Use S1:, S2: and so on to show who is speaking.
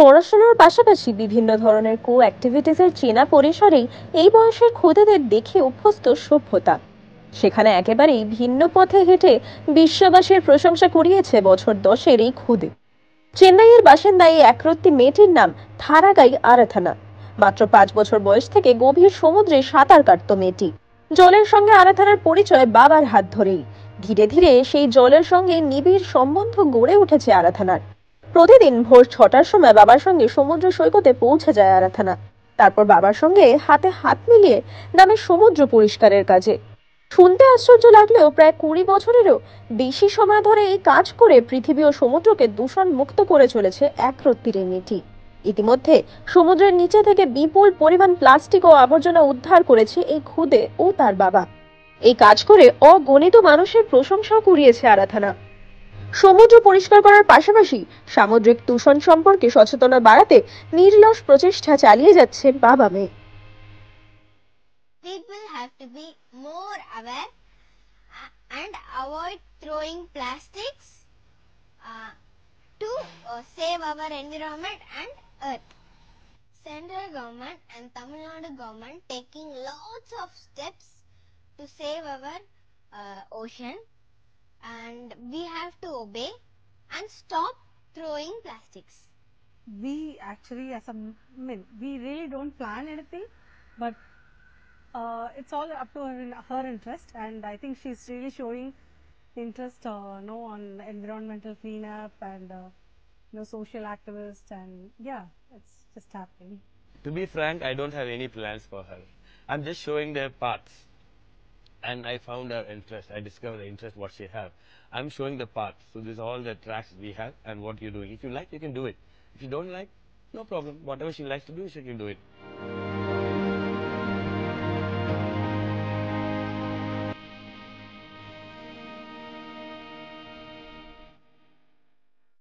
S1: পড়াশোনার পাশাপাশি বিভিন্ন ধরনের কো অ্যাক্টিভিটিসের চেনা পরিসরেই এই বয়সের খুদেদের দেখে অভ্যস্ত সভ্যতা সেখানে একেবারেই ভিন্ন পথে হেঁটে বিশ্ববাসীর প্রশংসা করিয়েছে বছর দশের এই খুদে চেন্নাইয়ের বাসিন্দা এই একরত্তি মেয়েটির নাম থারাগাই আরাথানা মাত্র পাঁচ বছর বয়স থেকে গভীর সমুদ্রে সাঁতার কাটত মেয়েটি জলের সঙ্গে আরাথানার পরিচয় বাবার হাত ধরেই ধীরে ধীরে সেই জলের সঙ্গে নিবিড় সম্বন্ধ গড়ে উঠেছে আরাধানার প্রতিদিন ভোর ছটার সময় বাবার সঙ্গে সমুদ্র সৈকতে পৌঁছে যায় আরাধনা তারপর বাবার সঙ্গে হাতে হাত মিলিয়ে নামে সমুদ্র পরিষ্কারের কাজে শুনতে আশ্চর্য লাগলেও প্রায় কুড়ি বছরেরও বেশি সময় ধরে এই কাজ করে পৃথিবী ও সমুদ্রকে দূষণ মুক্ত করে চলেছে এক রত্তিরেণীটি ইতিমধ্যে সমুদ্রের নিচে থেকে বিপুল পরিমাণ প্লাস্টিক ও আবর্জনা উদ্ধার করেছে এই খুদে ও তার বাবা এই কাজ করে অগণিত মানুষের প্রশংসাও কুড়িয়েছে আরাধনা সমুদ্র পরিষ্কার করার পাশাপাশি সামুদ্রিক দূষণ সম্পর্কে সচেতনা বাড়াতে নিরলস প্রচেষ্টা চালিয়ে যাচ্ছে বাবা মেয়ে People have to be more aware
S2: and avoid throwing plastics uh, to uh, save our environment and earth. Central government and Tamil Nadu government taking lots of steps to save our uh, ocean. and we have to obey and stop throwing plastics. We actually, as a I mean, we
S3: really don't plan anything, but uh, it's all up to her, her, interest, and I think she's really showing interest, uh, you know, on environmental cleanup and uh, you know, social activists, and yeah, it's just happening.
S4: To be frank, I don't have any plans for her. I'm just showing their parts and I found her interest. I discovered the interest what she have. I'm showing the path. So this is all the tracks we have and what you're doing. If you like, you can do it. If you don't like, no problem. Whatever she likes to do, she can do it.